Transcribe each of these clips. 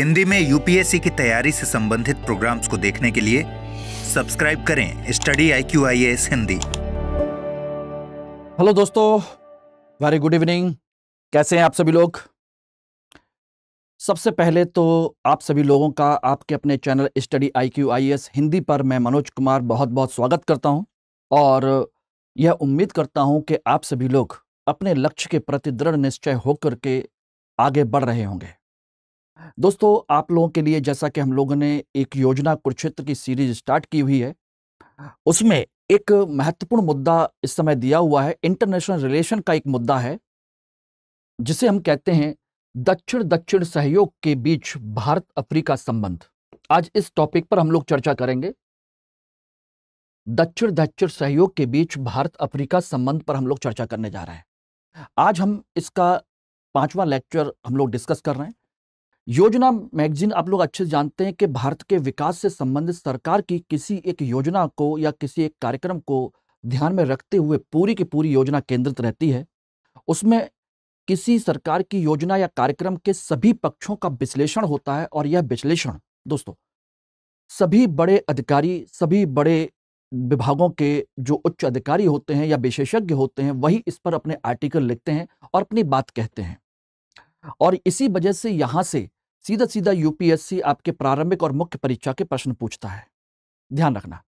हिंदी में यूपीएससी की तैयारी से संबंधित प्रोग्राम्स को देखने के लिए सब्सक्राइब करें study I Q I S Hindi hello दोस्तों वेरी गुड इवनिंग कैसे हैं आप सभी लोग सबसे पहले तो आप सभी लोगों का आपके अपने channel study I Q I S Hindi पर मैं मनोज कुमार बहुत बहुत स्वागत करता हूं और यह उम्मीद करता हूं कि आप सभी लोग अपने लक्ष्य के प्रति दृढ़ निश्चय होकर के आगे बढ़ रहे होंगे दोस्तों आप लोगों के लिए जैसा कि हम लोगों ने एक योजना कुरुक्षेत्र की सीरीज स्टार्ट की हुई है उसमें एक महत्वपूर्ण मुद्दा इस समय दिया हुआ है इंटरनेशनल रिलेशन का एक मुद्दा है जिसे हम कहते हैं दक्षिण दक्षिण सहयोग के बीच भारत अफ्रीका संबंध आज इस टॉपिक पर हम लोग चर्चा करेंगे दक्षिण दक्षिण सहयोग के बीच भारत अफ्रीका संबंध पर हम लोग चर्चा करने जा रहे हैं आज हम इसका पांचवा लेक्चर हम लोग डिस्कस कर रहे हैं योजना मैगजीन आप लोग अच्छे से जानते हैं कि भारत के विकास से संबंधित सरकार की किसी एक योजना को या किसी एक कार्यक्रम को ध्यान में रखते हुए पूरी की पूरी योजना केंद्रित रहती है उसमें किसी सरकार की योजना या कार्यक्रम के सभी पक्षों का विश्लेषण होता है और यह विश्लेषण दोस्तों सभी बड़े अधिकारी सभी बड़े विभागों के जो उच्च अधिकारी होते हैं या विशेषज्ञ होते हैं वही इस पर अपने आर्टिकल लिखते हैं और अपनी बात कहते हैं और इसी वजह से यहां से सीधा सीधा यूपीएससी आपके प्रारंभिक और मुख्य परीक्षा के प्रश्न पूछता है ध्यान रखना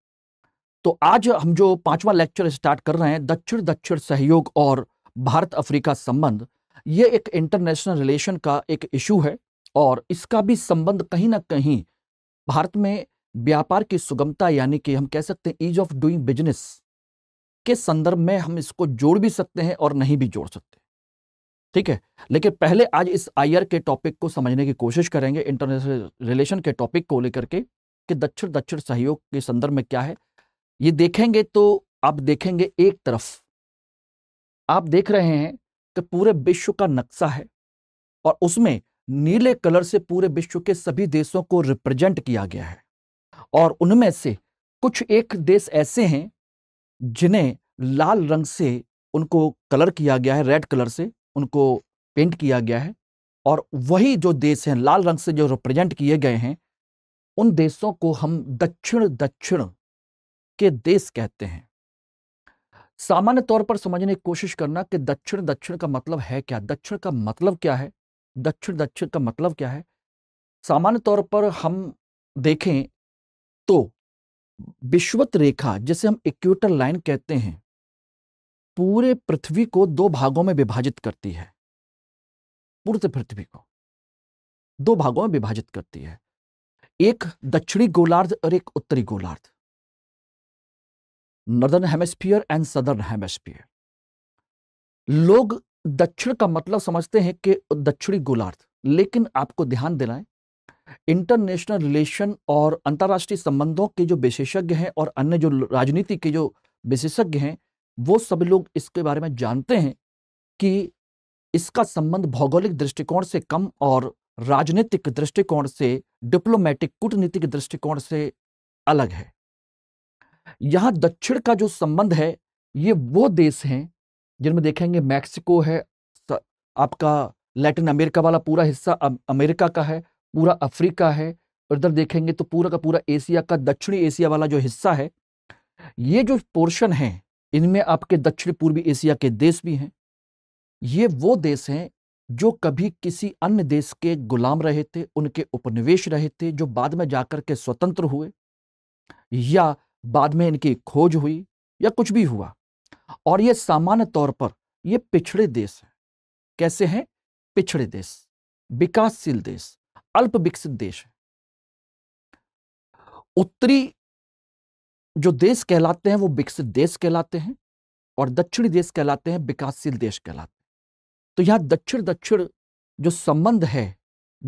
तो आज हम जो पांचवा लेक्चर स्टार्ट कर रहे हैं दक्षिण दक्षिण सहयोग और भारत अफ्रीका संबंध ये एक इंटरनेशनल रिलेशन का एक इशू है और इसका भी संबंध कहीं ना कहीं भारत में व्यापार की सुगमता यानी कि हम कह सकते हैं ईज ऑफ डूइंग बिजनेस के संदर्भ में हम इसको जोड़ भी सकते हैं और नहीं भी जोड़ सकते ठीक है लेकिन पहले आज इस आईआर के टॉपिक को समझने की कोशिश करेंगे इंटरनेशनल रिलेशन के टॉपिक को लेकर के कि दक्षिण दक्षिण सहयोग के संदर्भ में क्या है ये देखेंगे तो आप देखेंगे एक तरफ आप देख रहे हैं कि पूरे विश्व का नक्शा है और उसमें नीले कलर से पूरे विश्व के सभी देशों को रिप्रेजेंट किया गया है और उनमें से कुछ एक देश ऐसे हैं जिन्हें लाल रंग से उनको कलर किया गया है रेड कलर से उनको पेंट किया गया है और वही जो देश हैं लाल रंग से जो रिप्रेजेंट किए गए हैं उन देशों को हम दक्षिण दक्षिण के देश कहते हैं सामान्य तौर पर समझने की कोशिश करना कि दक्षिण दक्षिण का मतलब है क्या दक्षिण का मतलब क्या है दक्षिण दक्षिण का मतलब क्या है सामान्य तौर पर हम देखें तो विश्वत रेखा जिसे हम इक्वेटर लाइन कहते हैं पूरे पृथ्वी को दो भागों में विभाजित करती है पूरे पृथ्वी को दो भागों में विभाजित करती है एक दक्षिणी गोलार्ध और एक उत्तरी गोलार्ध northern hemisphere and southern hemisphere लोग दक्षिण का मतलब समझते हैं कि दक्षिणी गोलार्ध लेकिन आपको ध्यान देना है इंटरनेशनल रिलेशन और अंतर्राष्ट्रीय संबंधों के जो विशेषज्ञ हैं और अन्य जो राजनीति के जो विशेषज्ञ हैं वो सभी लोग इसके बारे में जानते हैं कि इसका संबंध भौगोलिक दृष्टिकोण से कम और राजनीतिक दृष्टिकोण से डिप्लोमेटिक कूटनीतिक दृष्टिकोण से अलग है यहाँ दक्षिण का जो संबंध है ये वो देश हैं जिनमें देखेंगे मैक्सिको है आपका लैटिन अमेरिका वाला पूरा हिस्सा अमेरिका का है पूरा अफ्रीका है इधर देखेंगे तो पूरा का पूरा एशिया का दक्षिणी एशिया वाला जो हिस्सा है ये जो पोर्शन है इनमें आपके दक्षिण पूर्वी एशिया के देश भी हैं ये वो देश हैं जो कभी किसी अन्य देश के गुलाम रहे थे उनके उपनिवेश रहे थे जो बाद में जाकर के स्वतंत्र हुए या बाद में इनकी खोज हुई या कुछ भी हुआ और ये सामान्य तौर पर ये पिछड़े देश हैं कैसे हैं पिछड़े देश विकासशील देश अल्प विकसित देश है उत्तरी जो देश कहलाते हैं वो विकसित देश कहलाते हैं और दक्षिणी देश कहलाते हैं विकासशील देश कहलाते हैं तो यहाँ दक्षिण दक्षिण जो संबंध है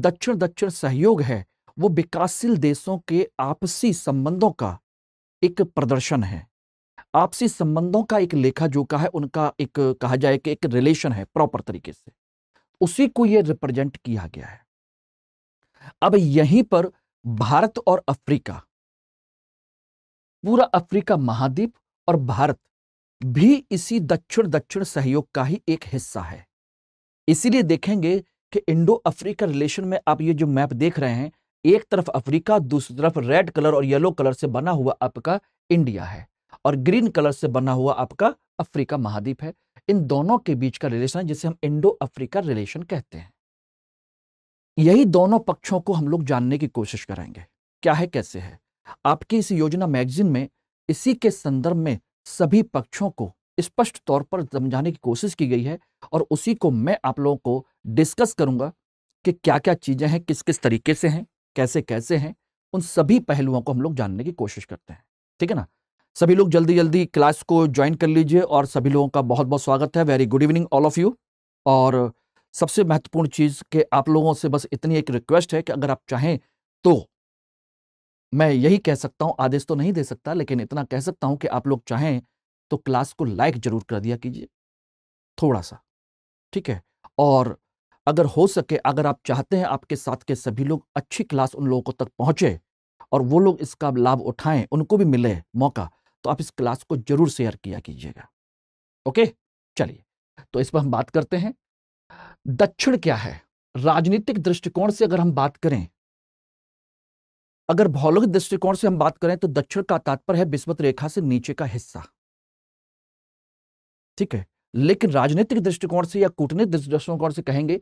दक्षिण दक्षिण सहयोग है वो विकासशील देशों के आपसी संबंधों का एक प्रदर्शन है आपसी संबंधों का एक लेखा जोखा है उनका एक कहा जाए कि एक रिलेशन है प्रॉपर तरीके से उसी को ये रिप्रेजेंट किया गया है अब यहीं पर भारत और अफ्रीका पूरा अफ्रीका महाद्वीप और भारत भी इसी दक्षिण दक्षिण सहयोग का ही एक हिस्सा है इसीलिए देखेंगे कि इंडो अफ्रीका रिलेशन में आप ये जो मैप देख रहे हैं एक तरफ अफ्रीका दूसरी तरफ रेड कलर और येलो कलर से बना हुआ आपका इंडिया है और ग्रीन कलर से बना हुआ आपका अफ्रीका महाद्वीप है इन दोनों के बीच का रिलेशन है जिसे हम इंडो अफ्रीका रिलेशन कहते हैं यही दोनों पक्षों को हम लोग जानने की कोशिश करेंगे क्या है कैसे है आपकी इस योजना मैगजीन में इसी के संदर्भ में सभी पक्षों को स्पष्ट तौर पर समझाने की कोशिश की गई है और उसी को मैं आप लोगों को डिस्कस करूंगा कि क्या क्या चीज़ें हैं किस किस तरीके से हैं कैसे कैसे हैं उन सभी पहलुओं को हम लोग जानने की कोशिश करते हैं ठीक है ना सभी लोग जल्दी जल्दी क्लास को ज्वाइन कर लीजिए और सभी लोगों का बहुत बहुत स्वागत है very good evening all of you और सबसे महत्वपूर्ण चीज़ के आप लोगों से बस इतनी एक रिक्वेस्ट है कि अगर आप चाहें तो मैं यही कह सकता हूं आदेश तो नहीं दे सकता लेकिन इतना कह सकता हूं कि आप लोग चाहें तो क्लास को लाइक जरूर कर दिया कीजिए थोड़ा सा ठीक है और अगर हो सके अगर आप चाहते हैं आपके साथ के सभी लोग अच्छी क्लास उन लोगों तक पहुंचे और वो लोग इसका लाभ उठाएं उनको भी मिले मौका तो आप इस क्लास को जरूर शेयर किया कीजिएगा ओके चलिए तो इस पर हम बात करते हैं दक्षिण क्या है राजनीतिक दृष्टिकोण से अगर हम बात करें अगर भौगोलिक दृष्टिकोण से हम बात करें तो दक्षिण का तात्पर्य है विस्मत रेखा से नीचे का हिस्सा ठीक है लेकिन राजनीतिक दृष्टिकोण से या कूटनीतिक दृष्टिकोण से कहेंगे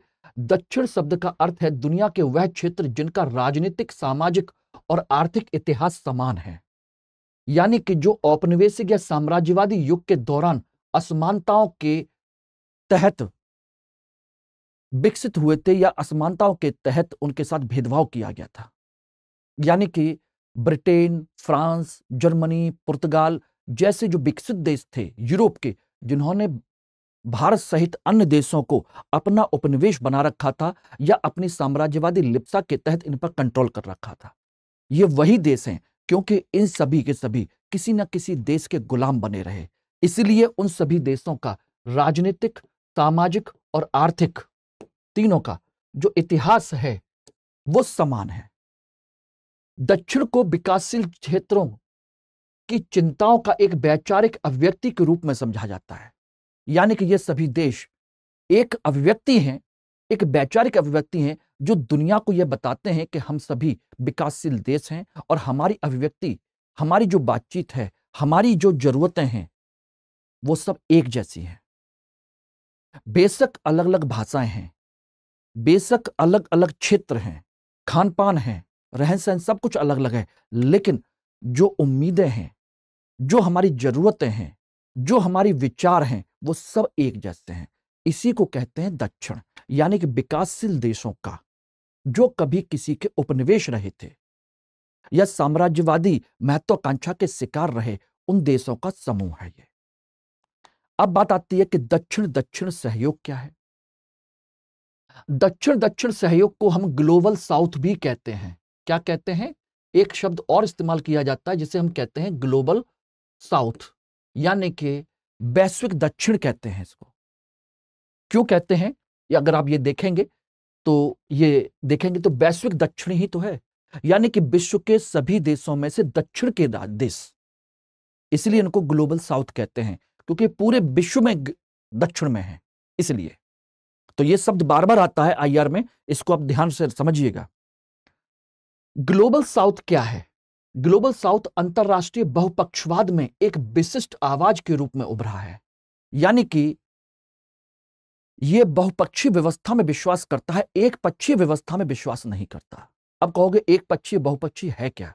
दक्षिण शब्द का अर्थ है दुनिया के वह क्षेत्र जिनका राजनीतिक सामाजिक और आर्थिक इतिहास समान है यानी कि जो औपनिवेशिक या साम्राज्यवादी युग के दौरान असमानताओं के तहत विकसित हुए थे या असमानताओं के तहत उनके साथ भेदभाव किया गया था यानी कि ब्रिटेन फ्रांस जर्मनी पुर्तगाल जैसे जो विकसित देश थे यूरोप के जिन्होंने भारत सहित अन्य देशों को अपना उपनिवेश बना रखा था या अपनी साम्राज्यवादी लिप्सा के तहत इन पर कंट्रोल कर रखा था ये वही देश हैं क्योंकि इन सभी के सभी किसी न किसी देश के गुलाम बने रहे इसलिए उन सभी देशों का राजनीतिक सामाजिक और आर्थिक तीनों का जो इतिहास है वो समान है दक्षिण को विकासशील क्षेत्रों की चिंताओं का एक वैचारिक अभिव्यक्ति के रूप में समझा जाता है यानी कि ये सभी देश एक अभिव्यक्ति हैं एक वैचारिक अभिव्यक्ति हैं जो दुनिया को यह बताते हैं कि हम सभी विकासशील देश हैं और हमारी अभिव्यक्ति हमारी जो बातचीत है हमारी जो जरूरतें हैं वो सब एक जैसी हैं बेशक अलग अलग भाषाएं हैं बेशक अलग अलग क्षेत्र हैं खान पान हैं रहन सहन सब कुछ अलग अलग है लेकिन जो उम्मीदें हैं जो हमारी ज़रूरतें हैं जो हमारी विचार हैं वो सब एक जैसे हैं इसी को कहते हैं दक्षिण यानी कि विकासशील देशों का जो कभी किसी के उपनिवेश रहे थे या साम्राज्यवादी महत्वाकांक्षा के शिकार रहे उन देशों का समूह है ये अब बात आती है कि दक्षिण दक्षिण सहयोग क्या है दक्षिण दक्षिण सहयोग को हम ग्लोबल साउथ भी कहते हैं क्या कहते हैं एक शब्द और इस्तेमाल किया जाता है जिसे हम कहते हैं ग्लोबल साउथ यानी कि वैश्विक दक्षिण कहते हैं इसको क्यों कहते हैं या अगर आप ये देखेंगे तो ये देखेंगे तो वैश्विक दक्षिण ही तो है यानी कि विश्व के सभी देशों में से दक्षिण के देश इसलिए इनको ग्लोबल साउथ कहते हैं क्योंकि पूरे विश्व में दक्षिण में है इसलिए तो ये शब्द बार बार आता है आईआर में इसको आप ध्यान से समझिएगा ग्लोबल साउथ क्या है ग्लोबल साउथ अंतर्राष्ट्रीय बहुपक्षवाद में एक विशिष्ट आवाज के रूप में उभरा है यानी कि यह बहुपक्षीय व्यवस्था में विश्वास करता है एक पक्षीय व्यवस्था में विश्वास नहीं करता अब कहोगे एक पक्षीय बहुपक्षी है क्या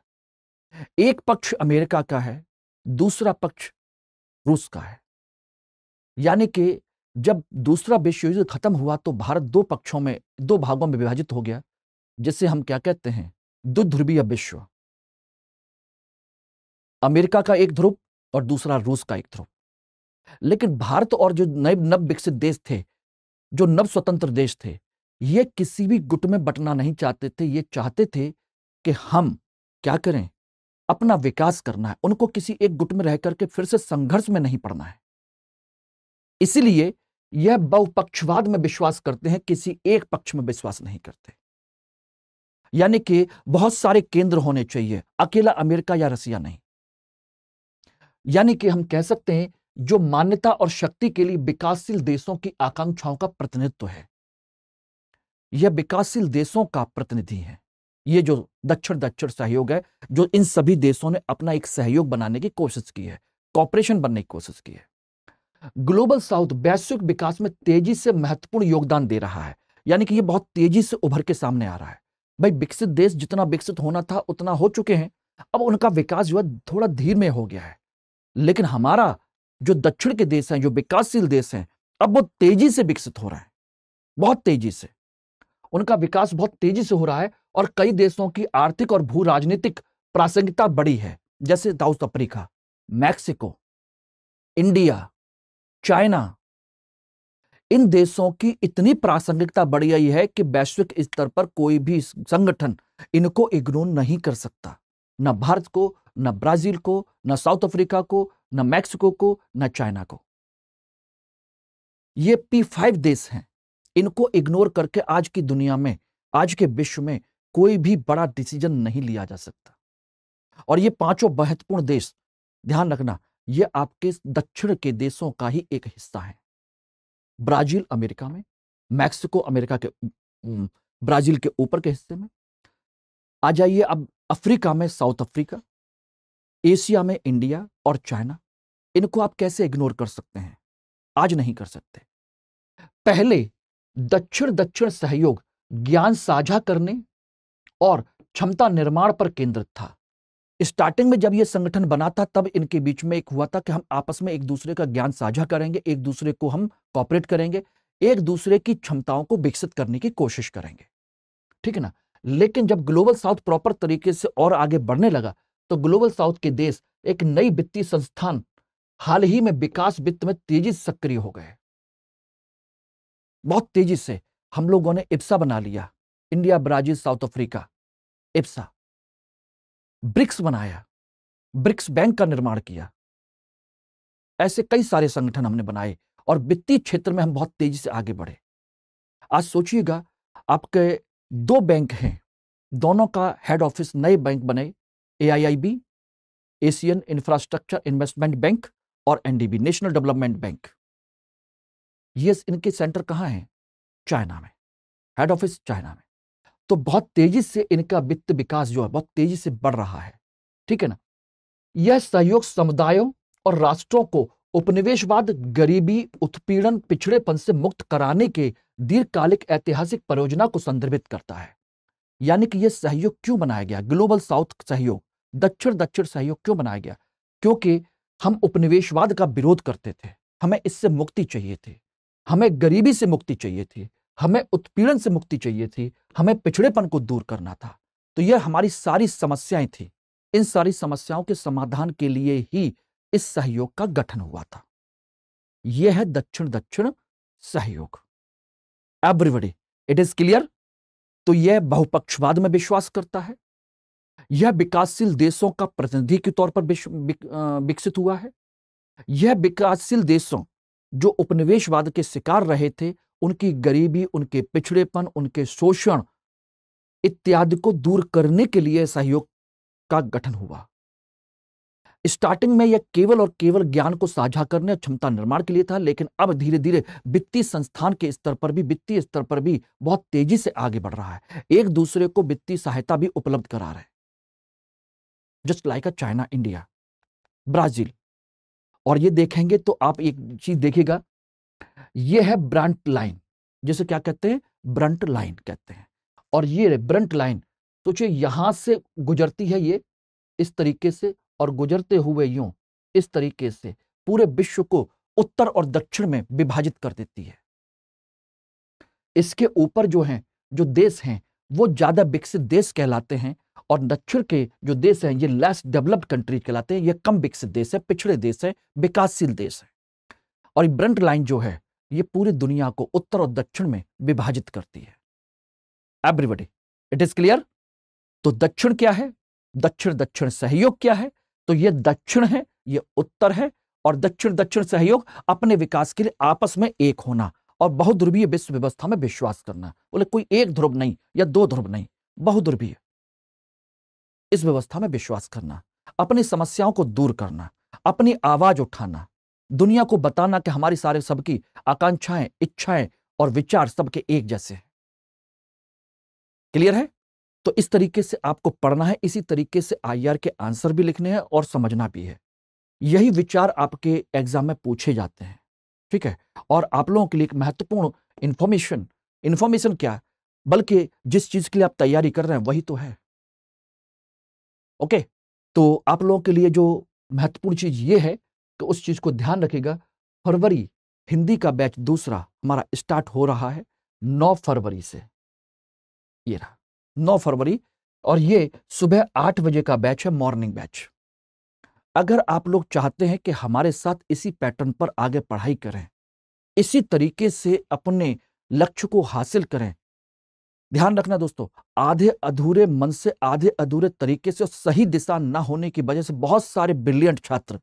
एक पक्ष अमेरिका का है दूसरा पक्ष रूस का है यानी कि जब दूसरा विश्व युद्ध खत्म हुआ तो भारत दो पक्षों में दो भागों में विभाजित हो गया जिसे हम क्या कहते हैं दुध्रुवीय विश्व अमेरिका का एक ध्रुव और दूसरा रूस का एक ध्रुव लेकिन भारत और जो नए नव विकसित देश थे जो नव स्वतंत्र देश थे ये किसी भी गुट में बटना नहीं चाहते थे ये चाहते थे कि हम क्या करें अपना विकास करना है उनको किसी एक गुट में रह करके फिर से संघर्ष में नहीं पड़ना है इसीलिए यह बहुपक्षवाद में विश्वास करते हैं किसी एक पक्ष में विश्वास नहीं करते यानी कि बहुत सारे केंद्र होने चाहिए अकेला अमेरिका या रसिया नहीं यानी कि हम कह सकते हैं जो मान्यता और शक्ति के लिए विकासशील देशों की आकांक्षाओं का प्रतिनिधित्व है यह विकासशील देशों का प्रतिनिधि है ये जो दक्षिण दक्षिण सहयोग है जो इन सभी देशों ने अपना एक सहयोग बनाने की कोशिश की है कॉपरेशन बनने की कोशिश की है ग्लोबल साउथ वैश्विक विकास में तेजी से महत्वपूर्ण योगदान दे रहा है यानी कि यह बहुत तेजी से उभर के सामने आ रहा है भाई विकसित देश जितना विकसित होना था उतना हो चुके हैं अब उनका विकास जो है थोड़ा धीर में हो गया है लेकिन हमारा जो दक्षिण के देश हैं जो विकासशील देश हैं अब वो तेजी से विकसित हो रहा है बहुत तेजी से उनका विकास बहुत तेजी से हो रहा है और कई देशों की आर्थिक और भू राजनीतिक प्रासंगिकता बड़ी है जैसे South Africa Mexico India China इन देशों की इतनी प्रासंगिकता बढ़ गई है कि वैश्विक स्तर पर कोई भी संगठन इनको इग्नोर नहीं कर सकता न भारत को न ब्राजील को न साउथ अफ्रीका को न मैक्सिको को न चाइना को ये पी फाइव देश हैं इनको इग्नोर करके आज की दुनिया में आज के विश्व में कोई भी बड़ा डिसीजन नहीं लिया जा सकता और ये पांचों महत्वपूर्ण देश ध्यान रखना ये आपके दक्षिण के देशों का ही एक हिस्सा है ब्राजील अमेरिका में मैक्सिको अमेरिका के ब्राजील के ऊपर के हिस्से में आ जाइए अब अफ्रीका में साउथ अफ्रीका एशिया में इंडिया और चाइना इनको आप कैसे इग्नोर कर सकते हैं आज नहीं कर सकते पहले दक्षिण दक्षिण सहयोग ज्ञान साझा करने और क्षमता निर्माण पर केंद्रित था स्टार्टिंग में जब ये संगठन बना था तब इनके बीच में एक हुआ था कि हम आपस में एक दूसरे का ज्ञान साझा करेंगे एक दूसरे को हम कॉपरेट करेंगे एक दूसरे की क्षमताओं को विकसित करने की कोशिश करेंगे ठीक है ना लेकिन जब ग्लोबल साउथ प्रॉपर तरीके से और आगे बढ़ने लगा तो ग्लोबल साउथ के देश एक नई वित्तीय संस्थान हाल ही में विकास वित्त में तेजी से सक्रिय हो गए बहुत तेजी से हम लोगों ने इप्सा बना लिया India Brazil South Africa IBSA BRICS बनाया ब्रिक्स बैंक का निर्माण किया ऐसे कई सारे संगठन हमने बनाए और वित्तीय क्षेत्र में हम बहुत तेजी से आगे बढ़े आज सोचिएगा आपके दो बैंक हैं दोनों का हेड ऑफिस नए बैंक बने a Asian infrastructure investment bank और एनडीबी नेशनल डेवलपमेंट बैंक ये इनके सेंटर कहाँ हैं चाइना में हेड ऑफिस चाइना में तो बहुत तेजी से इनका वित्त विकास जो है बहुत तेजी से बढ़ रहा है ठीक है ना यह सहयोग समुदायों और राष्ट्रों को उपनिवेशवाद गरीबी उत्पीड़न पिछड़ेपन से मुक्त कराने के दीर्घकालिक ऐतिहासिक परियोजना को संदर्भित करता है यानी कि यह सहयोग क्यों बनाया गया ग्लोबल साउथ सहयोग दक्षिण दक्षिण सहयोग क्यों बनाया गया क्योंकि हम उपनिवेशवाद का विरोध करते थे हमें इससे मुक्ति चाहिए थी हमें गरीबी से मुक्ति चाहिए थी हमें उत्पीड़न से मुक्ति चाहिए थी हमें पिछड़ेपन को दूर करना था तो यह हमारी सारी समस्याएं थी इन सारी समस्याओं के समाधान के लिए ही इस सहयोग का गठन हुआ था यह है दक्षिण दक्षिण सहयोग एवरीबडी इट इज क्लियर तो यह बहुपक्षवाद में विश्वास करता है यह विकासशील देशों का प्रतिनिधि के तौर पर विकसित हुआ है यह विकासशील देशों जो उपनिवेशवाद के शिकार रहे थे उनकी गरीबी उनके पिछड़ेपन उनके शोषण इत्यादि को दूर करने के लिए सहयोग का गठन हुआ स्टार्टिंग में यह केवल और केवल ज्ञान को साझा करने और क्षमता निर्माण के लिए था लेकिन अब धीरे धीरे वित्तीय संस्थान के स्तर पर भी वित्तीय स्तर पर भी बहुत तेजी से आगे बढ़ रहा है एक दूसरे को वित्तीय सहायता भी उपलब्ध करा रहे just like a China India Brazil और ये देखेंगे तो आप एक चीज देखिएगा ये है ब्रंट लाइन जिसे क्या कहते हैं ब्रंट लाइन कहते हैं और ये ब्रंट लाइन सोचिए यहां से गुजरती है ये इस तरीके से और गुजरते हुए यूं इस तरीके से पूरे विश्व को उत्तर और दक्षिण में विभाजित कर देती है इसके ऊपर जो है जो देश हैं वो ज्यादा विकसित देश कहलाते हैं और दक्षिण के जो देश हैं ये लेस डेवलप्ड कंट्री कहलाते हैं ये कम विकसित देश है पिछड़े देश है विकासशील देश है और ब्रंट लाइन जो है ये पूरी दुनिया को उत्तर और दक्षिण में विभाजित करती है एवरीबडी इट इज क्लियर तो दक्षिण क्या है दक्षिण दक्षिण सहयोग क्या है तो ये दक्षिण है ये उत्तर है और दक्षिण दक्षिण सहयोग अपने विकास के लिए आपस में एक होना और बहुध्रुवीय विश्व व्यवस्था में विश्वास करना बोले कोई एक ध्रुव नहीं या दो ध्रुव नहीं बहुध्रुवीय इस व्यवस्था में विश्वास करना अपनी समस्याओं को दूर करना अपनी आवाज उठाना दुनिया को बताना कि हमारी सारे सबकी आकांक्षाएं इच्छाएं और विचार सबके एक जैसे हैं क्लियर है तो इस तरीके से आपको पढ़ना है इसी तरीके से आईआर के आंसर भी लिखने हैं और समझना भी है यही विचार आपके एग्जाम में पूछे जाते हैं ठीक है और आप लोगों के लिए एक महत्वपूर्ण इंफॉर्मेशन इंफॉर्मेशन क्या बल्कि जिस चीज के लिए आप तैयारी कर रहे हैं वही तो है ओके तो आप लोगों के लिए जो महत्वपूर्ण चीज ये है तो उस चीज़ को ध्यान रखिएगा फरवरी हिंदी का बैच दूसरा हमारा स्टार्ट हो रहा है नौ फरवरी से ये रहा नौ फरवरी और ये सुबह आठ बजे का बैच है मॉर्निंग बैच अगर आप लोग चाहते हैं कि हमारे साथ इसी पैटर्न पर आगे पढ़ाई करें इसी तरीके से अपने लक्ष्य को हासिल करें ध्यान रखना दोस्तों आधे अधूरे मन से आधे अधूरे तरीके से और सही दिशा ना होने की वजह से बहुत सारे ब्रिलियंट छात्र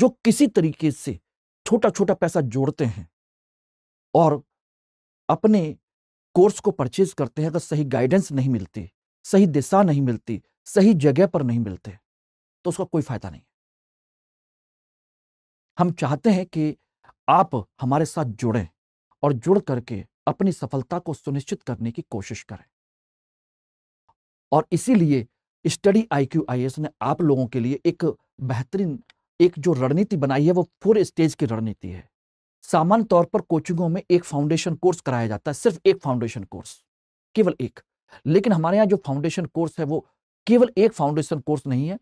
जो किसी तरीके से छोटा छोटा पैसा जोड़ते हैं और अपने कोर्स को परचेज करते हैं अगर सही गाइडेंस नहीं मिलती सही दिशा नहीं मिलती सही जगह पर नहीं मिलते तो उसका कोई फायदा नहीं हम चाहते हैं कि आप हमारे साथ जुड़ें और जुड़ करके अपनी सफलता को सुनिश्चित करने की कोशिश करें और इसीलिए study I Q I S ने आप लोगों के लिए एक बेहतरीन एक जो रणनीति बनाई है वो फोर स्टेज की रणनीति है सामान्य तौर पर कोचिंगों में एक फाउंडेशन कोर्स कराया जाता है सिर्फ एक फाउंडेशन कोर्स केवल एक लेकिन हमारे यहाँ जो फाउंडेशन कोर्स है वो केवल एक फाउंडेशन कोर्स नहीं है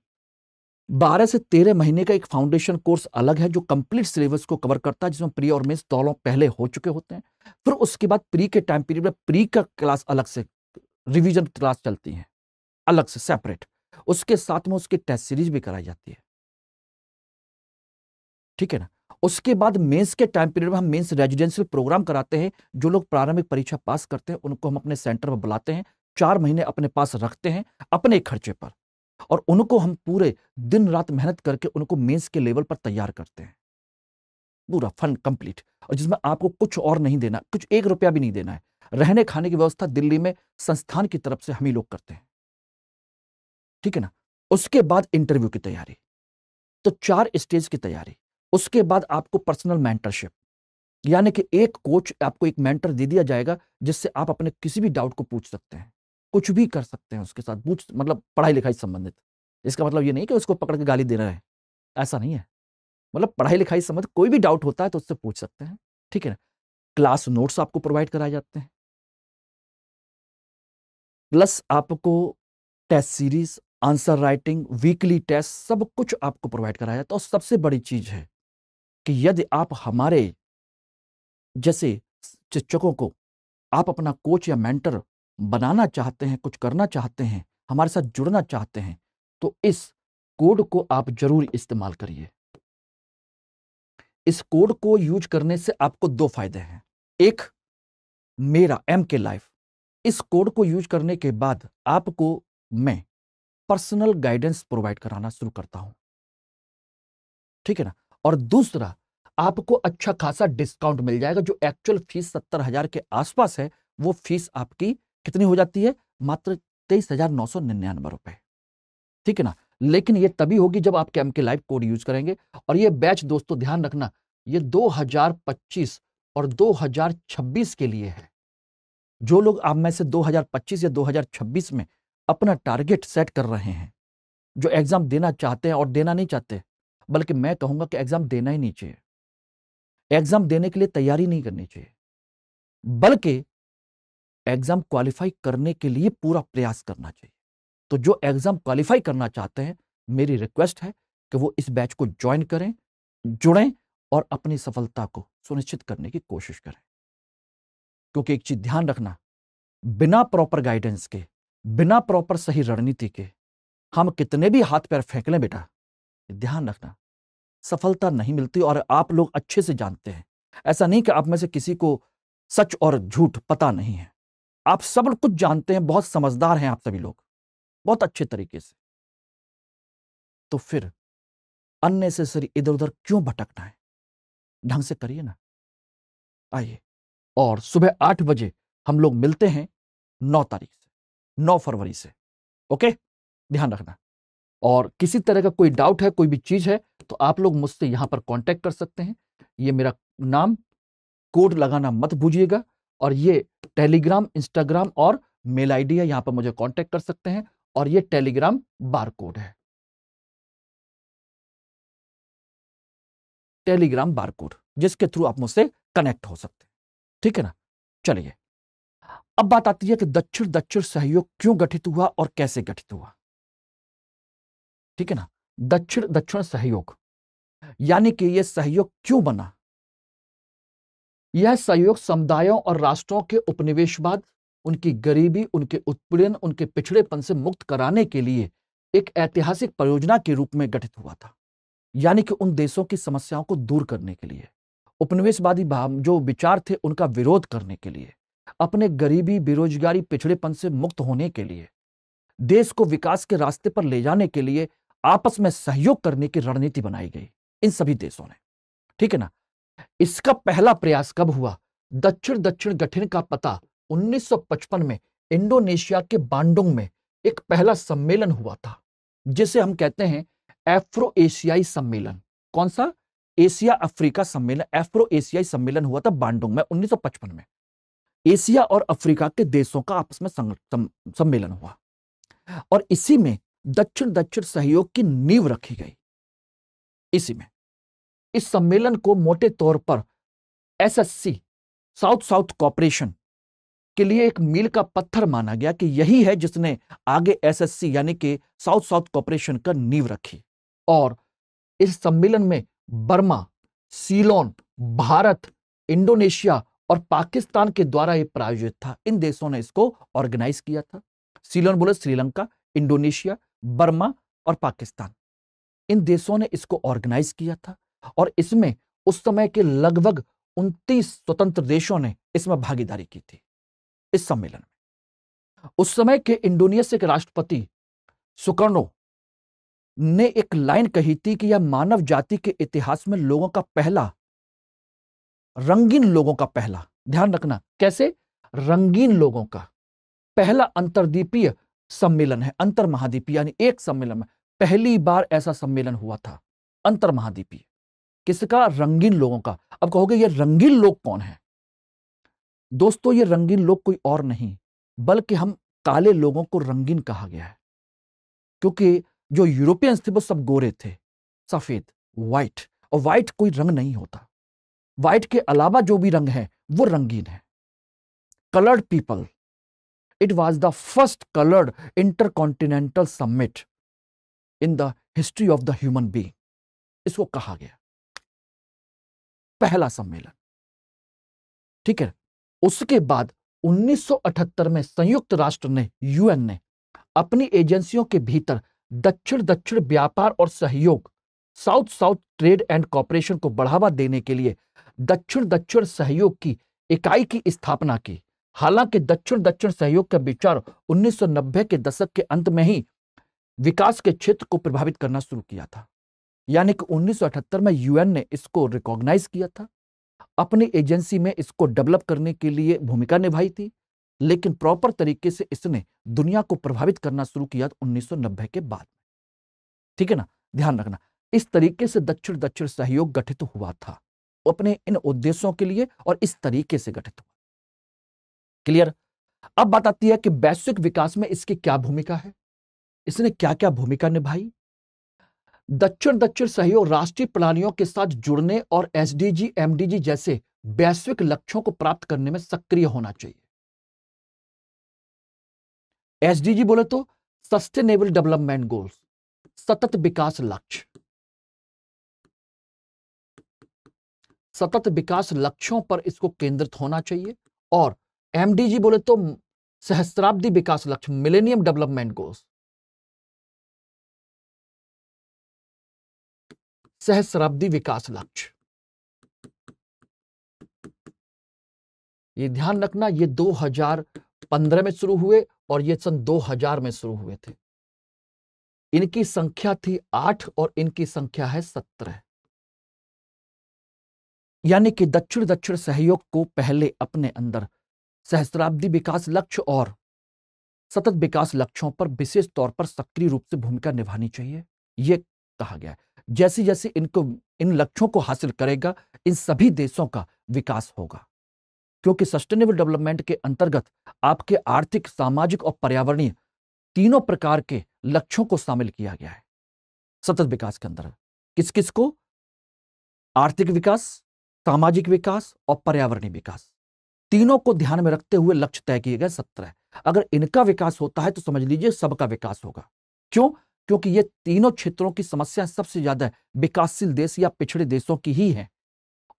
बारह से तेरह महीने का एक फाउंडेशन कोर्स अलग है जो कंप्लीट सिलेबस को कवर करता है जिसमें प्री और मेन्स दोनों पहले हो चुके होते हैं फिर उसके बाद प्री के टाइम पीरियड में प्री का क्लास अलग से रिवीजन क्लास चलती है अलग से सेपरेट उसके साथ में उसकी टेस्ट सीरीज भी कराई जाती है ठीक है ना उसके बाद मेंस के टाइम पीरियड में हम मेंस रेजिडेंशियल प्रोग्राम कराते हैं जो लोग प्रारंभिक परीक्षा पास करते हैं उनको हम अपने सेंटर में बुलाते हैं चार महीने अपने पास रखते हैं अपने खर्चे पर और उनको हम पूरे दिन रात मेहनत करके उनको मेंस के लेवल पर तैयार करते हैं पूरा फंड कंप्लीट और जिसमें आपको कुछ और नहीं देना कुछ एक रुपया भी नहीं देना है रहने खाने की व्यवस्था दिल्ली में संस्थान की तरफ से हम ही लोग करते हैं ठीक है ना उसके बाद इंटरव्यू की तैयारी तो चार स्टेज की तैयारी उसके बाद आपको पर्सनल मेंटरशिप यानी कि एक कोच आपको एक मेंटर दे दिया जाएगा जिससे आप अपने किसी भी डाउट को पूछ सकते हैं कुछ भी कर सकते हैं उसके साथ पूछ मतलब पढ़ाई लिखाई संबंधित इसका मतलब ये नहीं कि उसको पकड़ के गाली देना है ऐसा नहीं है मतलब पढ़ाई लिखाई संबंधित कोई भी डाउट होता है तो उससे पूछ सकते हैं ठीक है ना क्लास नोट्स आपको प्रोवाइड कराए जाते हैं प्लस आपको test series answer writing weekly test सब कुछ आपको प्रोवाइड कराया जाता है और सबसे बड़ी चीज है कि यदि आप हमारे जैसे शिक्षकों को आप अपना कोच या मेंटर बनाना चाहते हैं कुछ करना चाहते हैं हमारे साथ जुड़ना चाहते हैं तो इस कोड को आप जरूर इस्तेमाल करिए इस कोड को यूज करने से आपको दो फायदे हैं एक मेरा एम के लाइफ इस कोड को यूज करने के बाद आपको मैं पर्सनल गाइडेंस प्रोवाइड कराना शुरू करता हूं ठीक है ना और दूसरा आपको अच्छा खासा डिस्काउंट मिल जाएगा जो एक्चुअल फीस सत्तर हजार के आसपास है वो फीस आपकी कितनी हो जाती है मात्र तेईस हजार नौ सौ निन्यानवे रुपए ठीक है ना लेकिन ये तभी होगी जब आप कैम के लाइव कोड यूज करेंगे और ये बैच दोस्तों ध्यान रखना ये 2025 और 2026 के लिए है जो लोग आप में से 2025 या 2026 में अपना टारगेट सेट कर रहे हैं जो एग्जाम देना चाहते हैं और देना नहीं चाहते बल्कि मैं कहूंगा कि एग्जाम देना ही नहीं चाहिए एग्जाम देने के लिए तैयारी नहीं करनी चाहिए बल्कि एग्जाम क्वालिफाई करने के लिए पूरा प्रयास करना चाहिए तो जो एग्जाम क्वालिफाई करना चाहते हैं मेरी रिक्वेस्ट है कि वो इस बैच को ज्वाइन करें जुड़ें और अपनी सफलता को सुनिश्चित करने की कोशिश करें क्योंकि एक चीज ध्यान रखना बिना प्रॉपर गाइडेंस के बिना प्रॉपर सही रणनीति के हम कितने भी हाथ पैर फेंक लें बेटा ध्यान रखना सफलता नहीं मिलती और आप लोग अच्छे से जानते हैं ऐसा नहीं कि आप में से किसी को सच और झूठ पता नहीं है आप सब कुछ जानते हैं बहुत समझदार हैं आप सभी लोग बहुत अच्छे तरीके से तो फिर अननेसेसरी इधर उधर क्यों भटकना है ढंग से करिए ना आइए और सुबह आठ बजे हम लोग मिलते हैं नौ तारीख से नौ फरवरी से ओके ध्यान रखना और किसी तरह का कोई डाउट है कोई भी चीज़ है तो आप लोग मुझसे यहाँ पर कांटेक्ट कर सकते हैं ये मेरा नाम कोड लगाना मत भूजिएगा और ये टेलीग्राम इंस्टाग्राम और मेल आईडी है यहां पर मुझे कांटेक्ट कर सकते हैं और ये टेलीग्राम बार कोड है टेलीग्राम बार कोड जिसके थ्रू आप मुझसे कनेक्ट हो सकते हैं ठीक है ना चलिए अब बात आती है कि दक्षिण दक्षिण सहयोग क्यों गठित हुआ और कैसे गठित हुआ ठीक है ना दक्षिण दक्षिण सहयोग यानी कि यह सहयोग क्यों बना यह सहयोग समुदायों और राष्ट्रों के उपनिवेशवाद उनकी गरीबी उनके उत्पीड़न उनके पिछड़ेपन से मुक्त कराने के लिए एक ऐतिहासिक परियोजना के रूप में गठित हुआ था यानी कि उन देशों की समस्याओं को दूर करने के लिए उपनिवेशवादी भाव जो विचार थे उनका विरोध करने के लिए अपने गरीबी बेरोजगारी पिछड़ेपन से मुक्त होने के लिए देश को विकास के रास्ते पर ले जाने के लिए आपस में सहयोग करने की रणनीति बनाई गई इन सभी देशों ने ठीक है ना इसका पहला प्रयास कब हुआ दक्षिण दक्षिण गठन का पता 1955 में इंडोनेशिया के बांडोंग में एक पहला सम्मेलन हुआ था जिसे हम कहते हैं एफ्रो एशियाई सम्मेलन कौन सा एशिया अफ्रीका सम्मेलन एफ्रो एशियाई सम्मेलन हुआ था बांडोंग में 1955 में एशिया और अफ्रीका के देशों का आपस में सम्मेलन हुआ और इसी में दक्षिण दक्षिण सहयोग की नींव रखी गई इसी में इस सम्मेलन को मोटे तौर पर एसएससी साउथ साउथ कॉपरेशन के लिए एक मील का पत्थर माना गया कि यही है जिसने आगे एसएससी यानी कि साउथ साउथ कॉपरेशन का नींव रखी और इस सम्मेलन में बर्मा सीलोन भारत इंडोनेशिया और पाकिस्तान के द्वारा यह प्रायोजित था इन देशों ने इसको ऑर्गेनाइज किया था सीलोन बोले श्रीलंका इंडोनेशिया बर्मा और पाकिस्तान इन देशों ने इसको ऑर्गेनाइज किया था और इसमें उस समय के लगभग उनतीस स्वतंत्र देशों ने इसमें भागीदारी की थी इस सम्मेलन में उस समय के इंडोनेशिया के राष्ट्रपति सुकर्णो ने एक लाइन कही थी कि यह मानव जाति के इतिहास में लोगों का पहला रंगीन लोगों का पहला ध्यान रखना कैसे रंगीन लोगों का पहला अंतरदीपीय सम्मेलन है अंतर महाद्वीपीय यानी एक सम्मेलन में पहली बार ऐसा सम्मेलन हुआ था अंतर महाद्वीपीय किसका रंगीन लोगों का अब कहोगे ये रंगीन लोग कौन है दोस्तों ये रंगीन लोग कोई और नहीं बल्कि हम काले लोगों को रंगीन कहा गया है क्योंकि जो यूरोपियंस थे वो सब गोरे थे सफेद वाइट और वाइट कोई रंग नहीं होता वाइट के अलावा जो भी रंग है वो रंगीन है coloured people It was the first colored intercontinental summit in the history of the human being. isko kaha gaya pehla sammelan theek hai uske baad 1978 mein sanyukt rashtra ne un ne apni agencies ke bhitar dakshin dakshin vyapar aur sahyog south south trade and cooperation को बढ़ावा देने के लिए दक्षिण दक्षिण सहयोग की इकाई की स्थापना की हालांकि दक्षिण दक्षिण सहयोग का विचार 1990 के दशक के अंत में ही विकास के क्षेत्र को प्रभावित करना शुरू किया था यानी कि 1978 में यूएन ने इसको रिकॉग्नाइज किया था अपनी एजेंसी में इसको डेवलप करने के लिए भूमिका निभाई थी लेकिन प्रॉपर तरीके से इसने दुनिया को प्रभावित करना शुरू किया उन्नीस के बाद ठीक है ना ध्यान रखना इस तरीके से दक्षिण दक्षिण सहयोग गठित हुआ था अपने इन उद्देश्यों के लिए और इस तरीके से गठित हुआ क्लियर अब बात आती है कि वैश्विक विकास में इसकी क्या भूमिका है इसने क्या क्या भूमिका निभाई दक्षिण दक्षिण सहयोग राष्ट्रीय प्रणालियों के साथ जुड़ने और एस डी जैसे वैश्विक लक्ष्यों को प्राप्त करने में सक्रिय होना चाहिए एसडीजी बोले तो सस्टेनेबल डेवलपमेंट गोल्स सतत विकास लक्ष्य सतत विकास लक्ष्यों पर इसको केंद्रित होना चाहिए और एमडीजी बोले तो सहस्त्राब्दी विकास लक्ष्य मिलेनियम डेवलपमेंट गोल्स सहस्राब्दी विकास लक्ष्य ये ध्यान रखना ये 2015 में शुरू हुए और ये सन 2000 में शुरू हुए थे इनकी संख्या थी आठ और इनकी संख्या है सत्रह यानी कि दक्षिण दक्षिण सहयोग को पहले अपने अंदर सहस्त्राब्दी विकास लक्ष्य और सतत विकास लक्ष्यों पर विशेष तौर पर सक्रिय रूप से भूमिका निभानी चाहिए यह कहा गया है जैसे जैसे इनको इन लक्ष्यों को हासिल करेगा इन सभी देशों का विकास होगा क्योंकि सस्टेनेबल डेवलपमेंट के अंतर्गत आपके आर्थिक सामाजिक और पर्यावरणीय तीनों प्रकार के लक्ष्यों को शामिल किया गया है सतत विकास के अंदर किस किस को आर्थिक विकास सामाजिक विकास और पर्यावरणीय विकास तीनों को ध्यान में रखते हुए लक्ष्य तय किए गए सत्रह अगर इनका विकास होता है तो समझ लीजिए सबका विकास होगा क्यों क्योंकि ये तीनों क्षेत्रों की समस्याएं सबसे ज्यादा विकासशील देश या पिछड़े देशों की ही हैं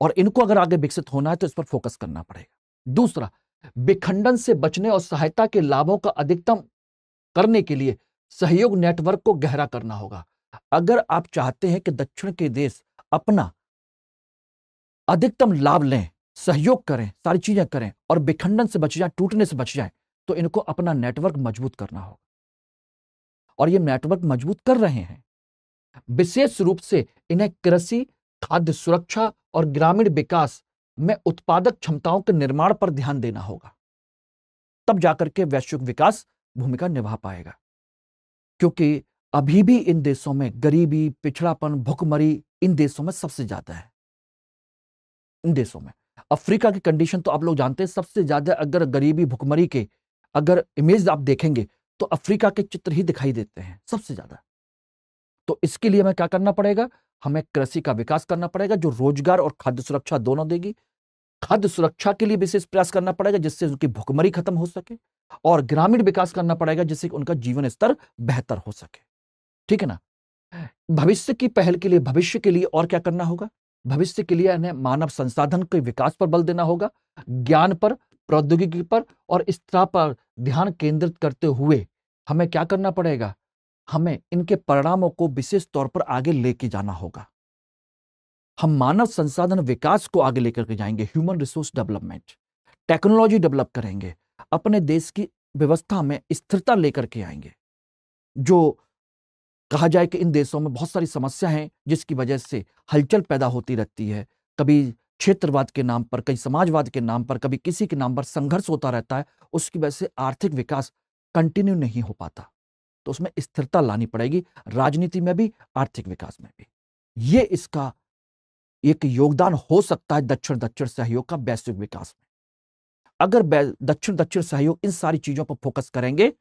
और इनको अगर आगे विकसित होना है तो इस पर फोकस करना पड़ेगा दूसरा विखंडन से बचने और सहायता के लाभों का अधिकतम करने के लिए सहयोग नेटवर्क को गहरा करना होगा अगर आप चाहते हैं कि दक्षिण के देश अपना अधिकतम लाभ लें सहयोग करें सारी चीजें करें और विखंडन से बच जाए टूटने से बच जाए तो इनको अपना नेटवर्क मजबूत करना होगा और ये नेटवर्क मजबूत कर रहे हैं विशेष रूप से इन्हें कृषि खाद्य सुरक्षा और ग्रामीण विकास में उत्पादक क्षमताओं के निर्माण पर ध्यान देना होगा तब जाकर के वैश्विक विकास भूमिका निभा पाएगा क्योंकि अभी भी इन देशों में गरीबी पिछड़ापन भुखमरी इन देशों में सबसे ज्यादा है इन देशों में अफ्रीका की कंडीशन तो आप लोग जानते हैं सबसे ज़्यादा अगर गरीबी भुखमरी के अगर इमेज आप देखेंगे तो अफ्रीका के चित्र ही दिखाई देते हैं सबसे ज़्यादा तो इसके लिए हमें क्या करना पड़ेगा हमें कृषि का विकास करना पड़ेगा जो रोजगार और खाद्य सुरक्षा दोनों देगी खाद्य सुरक्षा के लिए विशेष प्रयास करना पड़ेगा जिससे उनकी भुखमरी खत्म हो सके और ग्रामीण विकास करना पड़ेगा जिससे उनका जीवन स्तर बेहतर हो सके ठीक है ना भविष्य की पहल के लिए भविष्य के लिए और क्या करना होगा भविष्य के लिए इन्हें मानव संसाधन के विकास पर बल देना होगा ज्ञान पर प्रौद्योगिकी पर और स्था पर ध्यान केंद्रित करते हुए हमें क्या करना पड़ेगा हमें इनके परिणामों को विशेष तौर पर आगे लेके जाना होगा हम मानव संसाधन विकास को आगे लेकर के जाएंगे human resource development technology develop करेंगे अपने देश की व्यवस्था में स्थिरता लेकर के आएंगे जो कहा जाए कि इन देशों में बहुत सारी समस्या हैं जिसकी वजह से हलचल पैदा होती रहती है कभी क्षेत्रवाद के नाम पर कई समाजवाद के नाम पर कभी किसी के नाम पर संघर्ष होता रहता है उसकी वजह से आर्थिक विकास कंटिन्यू नहीं हो पाता तो उसमें स्थिरता लानी पड़ेगी राजनीति में भी आर्थिक विकास में भी ये इसका एक योगदान हो सकता है दक्षिण दक्षिण सहयोग का वैश्विक विकास में अगर दक्षिण दक्षिण सहयोग इन सारी चीजों पर फोकस करेंगे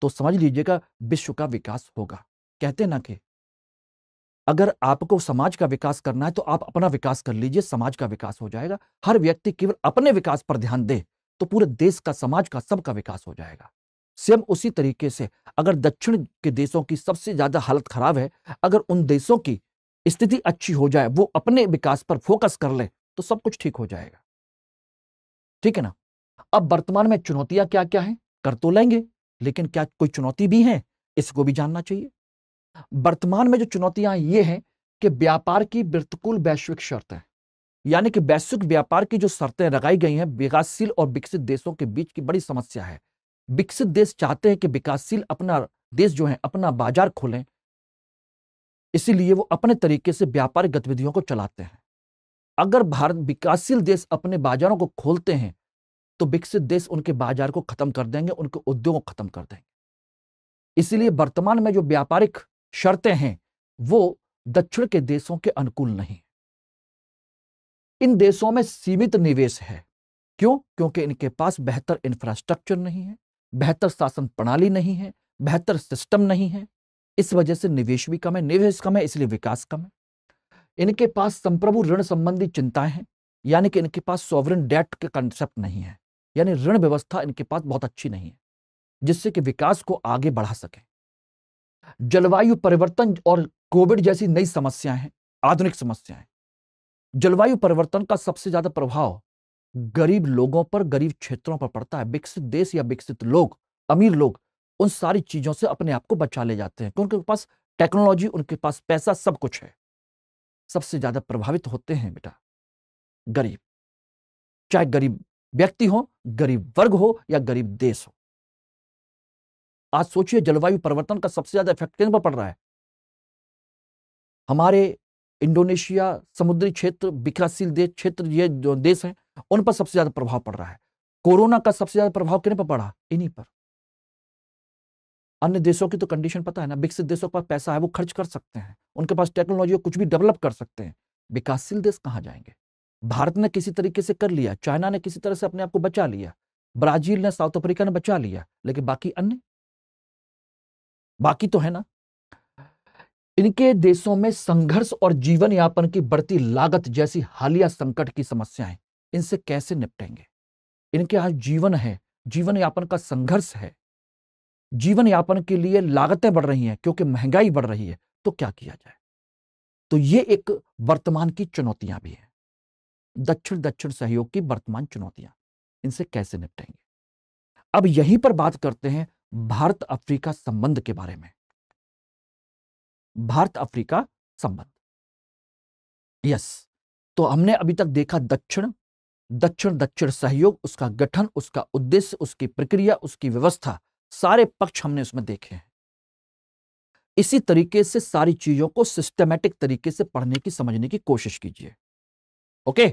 तो समझ लीजिएगा विश्व का विकास होगा कहते ना कि अगर आपको समाज का विकास करना है तो आप अपना विकास कर लीजिए समाज का विकास हो जाएगा हर व्यक्ति केवल अपने विकास पर ध्यान दे तो पूरे देश का समाज का सबका विकास हो जाएगा सेम उसी तरीके से अगर दक्षिण के देशों की सबसे ज्यादा हालत खराब है अगर उन देशों की स्थिति अच्छी हो जाए वो अपने विकास पर फोकस कर ले तो सब कुछ ठीक हो जाएगा ठीक है ना अब वर्तमान में चुनौतियां क्या क्या हैं कर तो लेंगे लेकिन क्या कोई चुनौती भी है इसको भी जानना चाहिए वर्तमान में जो चुनौतियां ये हैं कि व्यापार की बिल्कुल वैश्विक शर्तें यानी कि वैश्विक व्यापार की जो शर्तें लगाई गई हैं विकासशील और विकसित देशों के बीच की बड़ी समस्या है विकसित देश चाहते हैं कि विकासशील अपना देश जो है अपना बाजार खोलें इसीलिए वो अपने तरीके से व्यापारिक गतिविधियों को चलाते हैं अगर भारत विकासशील देश अपने बाजारों को खोलते हैं तो विकसित देश उनके बाजार को खत्म कर देंगे उनके उद्योग को खत्म कर देंगे इसलिए वर्तमान में जो व्यापारिक शर्तें हैं वो दक्षिण के देशों के अनुकूल नहीं इन देशों में सीमित निवेश है क्यों क्योंकि इनके पास बेहतर इंफ्रास्ट्रक्चर नहीं है बेहतर शासन प्रणाली नहीं है बेहतर सिस्टम नहीं है इस वजह से निवेश भी कम है निवेश कम है इसलिए विकास कम है इनके पास संप्रभु ऋण संबंधी चिंताएं हैं यानी कि इनके पास सॉवरन डेट के कंसेप्ट नहीं है यानी ऋण व्यवस्था इनके पास बहुत अच्छी नहीं है जिससे कि विकास को आगे बढ़ा सकें जलवायु परिवर्तन और कोविड जैसी नई समस्याएं हैं आधुनिक समस्याएं जलवायु परिवर्तन का सबसे ज्यादा प्रभाव गरीब लोगों पर गरीब क्षेत्रों पर पड़ता है विकसित देश या विकसित लोग अमीर लोग उन सारी चीजों से अपने आप को बचा ले जाते हैं क्योंकि उनके पास टेक्नोलॉजी उनके पास पैसा सब कुछ है सबसे ज्यादा प्रभावित होते हैं बेटा गरीब चाहे गरीब व्यक्ति हो गरीब वर्ग हो या गरीब देश हो आज सोचिए जलवायु परिवर्तन का सबसे ज्यादा इफेक्ट किन पर पड़ रहा है हमारे इंडोनेशिया समुद्री क्षेत्र विकासशील देश क्षेत्र ये जो देश हैं उन पर सबसे ज्यादा प्रभाव पड़ रहा है कोरोना का सबसे ज्यादा प्रभाव किन पर पड़ा इन्हीं पर अन्य देशों की तो कंडीशन पता है ना विकसित देशों के पास पैसा है वो खर्च कर सकते हैं उनके पास टेक्नोलॉजी कुछ भी डेवलप कर सकते हैं विकासशील देश कहाँ जाएंगे भारत ने किसी तरीके से कर लिया चाइना ने किसी तरह से अपने आप को बचा लिया ब्राजील ने साउथ अफ्रीका ने बचा लिया लेकिन बाकी अन्य बाकी तो है ना इनके देशों में संघर्ष और जीवन यापन की बढ़ती लागत जैसी हालिया संकट की समस्याएं इनसे कैसे निपटेंगे इनके यहाँ जीवन है जीवन यापन का संघर्ष है जीवन यापन के लिए लागतें बढ़ रही हैं क्योंकि महंगाई बढ़ रही है तो क्या किया जाए तो ये एक वर्तमान की चुनौतियां भी हैं दक्षिण दक्षिण सहयोग की वर्तमान चुनौतियां इनसे कैसे निपटेंगे अब यहीं पर बात करते हैं भारत अफ्रीका संबंध के बारे में भारत अफ्रीका संबंध यस तो हमने अभी तक देखा दक्षिण दक्षिण दक्षिण सहयोग उसका गठन उसका उद्देश्य उसकी प्रक्रिया उसकी व्यवस्था सारे पक्ष हमने उसमें देखे हैं इसी तरीके से सारी चीजों को सिस्टमेटिक तरीके से पढ़ने की समझने की कोशिश कीजिए ओके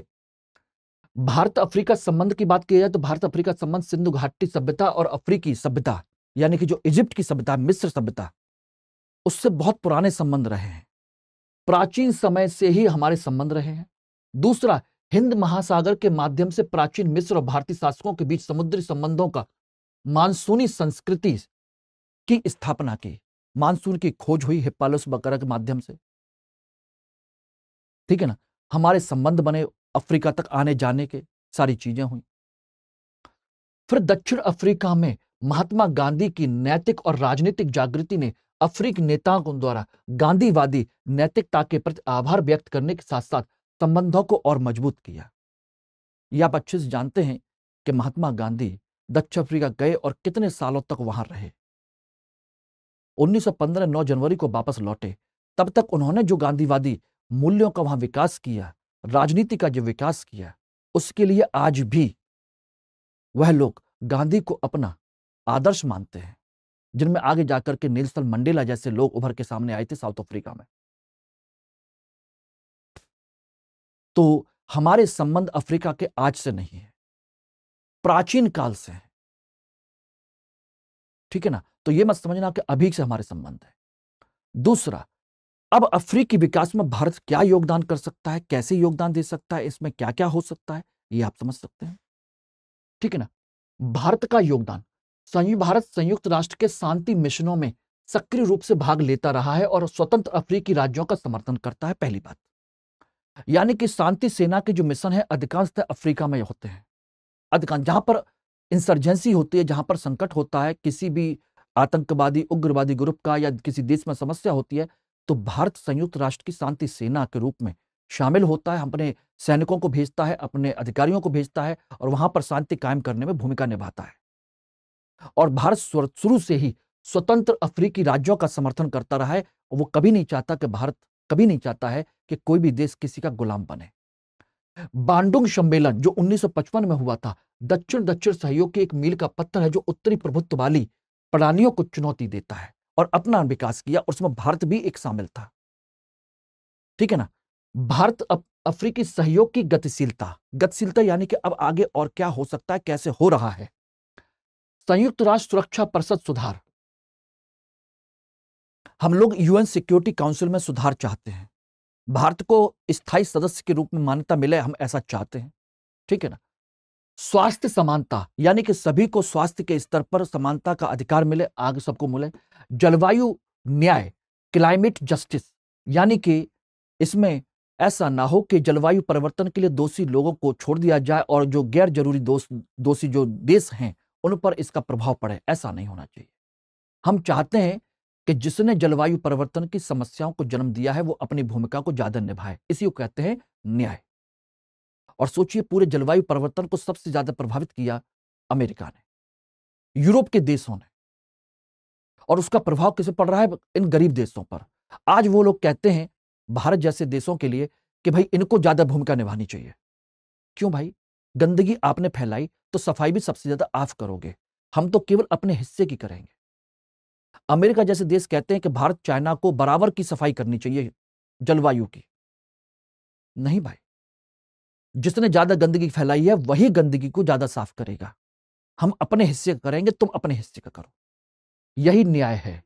भारत अफ्रीका संबंध की बात की जाए तो भारत अफ्रीका संबंध सिंधु घाटी सभ्यता और अफ्रीकी सभ्यता यानी कि जो इजिप्ट की सभ्यता मिस्र सभ्यता उससे बहुत पुराने संबंध रहे हैं प्राचीन समय से ही हमारे संबंध रहे हैं दूसरा हिंद महासागर के माध्यम से प्राचीन मिस्र और भारतीय शासकों के बीच समुद्री संबंधों का मानसूनी संस्कृति की स्थापना की मानसून की खोज हुई हिपालस बकरा के माध्यम से ठीक है ना हमारे संबंध बने अफ्रीका तक आने जाने के सारी चीजें हुई फिर दक्षिण अफ्रीका में महात्मा गांधी की नैतिक और राजनीतिक जागृति ने अफ्रीकी नेताओं द्वारा गांधीवादी नैतिकता के प्रति आभार व्यक्त करने के साथ साथ संबंधों को और मजबूत किया यह आप अच्छे से जानते हैं कि महात्मा गांधी दक्षिण अफ्रीका गए और कितने सालों तक वहां रहे 1915 नौ जनवरी को वापस लौटे तब तक उन्होंने जो गांधीवादी मूल्यों का वहां विकास किया राजनीति का जो विकास किया उसके लिए आज भी वह लोग गांधी को अपना आदर्श मानते हैं जिनमें आगे जाकर के नीलस्थल मंडेला जैसे लोग उभर के सामने आए थे साउथ अफ्रीका में तो हमारे संबंध अफ्रीका के आज से नहीं है प्राचीन काल से है ठीक है ना तो यह मत समझना कि अभी से हमारे संबंध है दूसरा अब अफ्रीकी विकास में भारत क्या योगदान कर सकता है कैसे योगदान दे सकता है इसमें क्या क्या हो सकता है यह आप समझ सकते हैं ठीक है ना भारत का योगदान संयुक्त भारत संयुक्त राष्ट्र के शांति मिशनों में सक्रिय रूप से भाग लेता रहा है और स्वतंत्र अफ्रीकी राज्यों का समर्थन करता है पहली बात यानी कि शांति सेना के जो मिशन है अधिकांशतः अफ्रीका में होते हैं अधिकांश जहां पर इंसर्जेंसी होती है जहां पर संकट होता है किसी भी आतंकवादी उग्रवादी ग्रुप का या किसी देश में समस्या होती है तो भारत संयुक्त राष्ट्र की शांति सेना के रूप में शामिल होता है अपने सैनिकों को भेजता है अपने अधिकारियों को भेजता है और वहां पर शांति कायम करने में भूमिका निभाता है और भारत शुरू से ही स्वतंत्र अफ्रीकी राज्यों का समर्थन करता रहा है और वो कभी नहीं चाहता कि भारत कभी नहीं चाहता है कि कोई भी देश किसी का गुलाम बने बांडुंग सम्मेलन जो 1955 में हुआ था दक्षिण दक्षिण सहयोग की एक मील का पत्थर है जो उत्तरी प्रभुत्व वाली प्रणालियों को चुनौती देता है और अपना विकास किया और उसमें भारत भी एक शामिल था ठीक है ना भारत अफ्रीकी सहयोग की गतिशीलता गतिशीलता यानी कि अब आगे और क्या हो सकता है कैसे हो रहा है संयुक्त राष्ट्र सुरक्षा परिषद सुधार हम लोग यूएन सिक्योरिटी काउंसिल में सुधार चाहते हैं भारत को स्थायी सदस्य के रूप में मान्यता मिले हम ऐसा चाहते हैं ठीक है ना स्वास्थ्य समानता यानी कि सभी को स्वास्थ्य के स्तर पर समानता का अधिकार मिले आगे सबको मिले जलवायु न्याय क्लाइमेट जस्टिस यानी कि इसमें ऐसा ना हो कि जलवायु परिवर्तन के लिए दोषी लोगों को छोड़ दिया जाए और जो गैर जरूरी दोष दोषी जो देश हैं उन पर इसका प्रभाव पड़े ऐसा नहीं होना चाहिए हम चाहते हैं कि जिसने जलवायु परिवर्तन की समस्याओं को जन्म दिया है वो अपनी भूमिका को ज्यादा निभाए इसी को कहते हैं न्याय और सोचिए पूरे जलवायु परिवर्तन को सबसे ज्यादा प्रभावित किया अमेरिका ने यूरोप के देशों ने और उसका प्रभाव किसे पड़ रहा है इन गरीब देशों पर आज वो लोग कहते हैं भारत जैसे देशों के लिए कि भाई इनको ज्यादा भूमिका निभानी चाहिए क्यों भाई गंदगी आपने फैलाई तो सफाई भी सबसे ज्यादा आप करोगे हम तो केवल अपने हिस्से की करेंगे अमेरिका जैसे देश कहते हैं कि भारत चाइना को बराबर की सफाई करनी चाहिए जलवायु की नहीं भाई जिसने ज्यादा गंदगी फैलाई है वही गंदगी को ज्यादा साफ करेगा हम अपने हिस्से का करेंगे तुम अपने हिस्से का करो यही न्याय है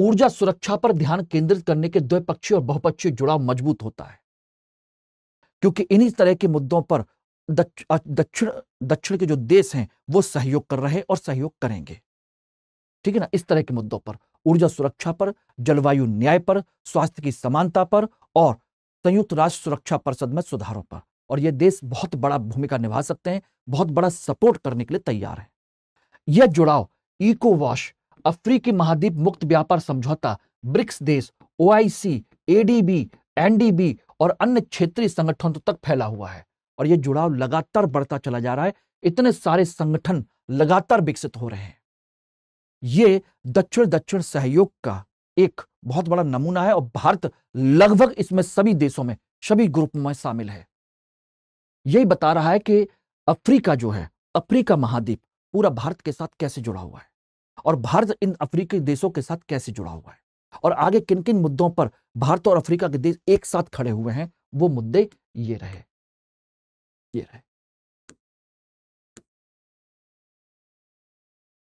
ऊर्जा सुरक्षा पर ध्यान केंद्रित करने के द्विपक्षीय और बहुपक्षीय जुड़ाव मजबूत होता है क्योंकि इन्हीं तरह के मुद्दों पर दक्षिण दक्षिण के जो देश हैं वो सहयोग कर रहे और सहयोग करेंगे ठीक है ना इस तरह के मुद्दों पर ऊर्जा सुरक्षा पर जलवायु न्याय पर स्वास्थ्य की समानता पर और संयुक्त राष्ट्र सुरक्षा परिषद में सुधारों पर और ये देश बहुत बड़ा भूमिका निभा सकते हैं बहुत बड़ा सपोर्ट करने के लिए तैयार है यह जुड़ाव इको वॉश अफ्रीकी महाद्वीप मुक्त व्यापार समझौता ब्रिक्स देश ओ सी एडीबी एनडीबी और अन्य क्षेत्रीय संगठनों तक फैला हुआ है और ये जुड़ाव लगातार बढ़ता चला जा रहा है इतने सारे संगठन लगातार विकसित हो रहे हैं ये दक्षिण दक्षिण सहयोग का एक बहुत बड़ा नमूना है और भारत लगभग इसमें सभी देशों में सभी ग्रुप में शामिल है यही बता रहा है कि अफ्रीका जो है अफ्रीका महाद्वीप पूरा भारत के साथ कैसे जुड़ा हुआ है और भारत इन अफ्रीकी देशों के साथ कैसे जुड़ा हुआ है और आगे किन किन मुद्दों पर भारत और अफ्रीका के देश एक साथ खड़े हुए हैं वो मुद्दे ये रहे ये रहे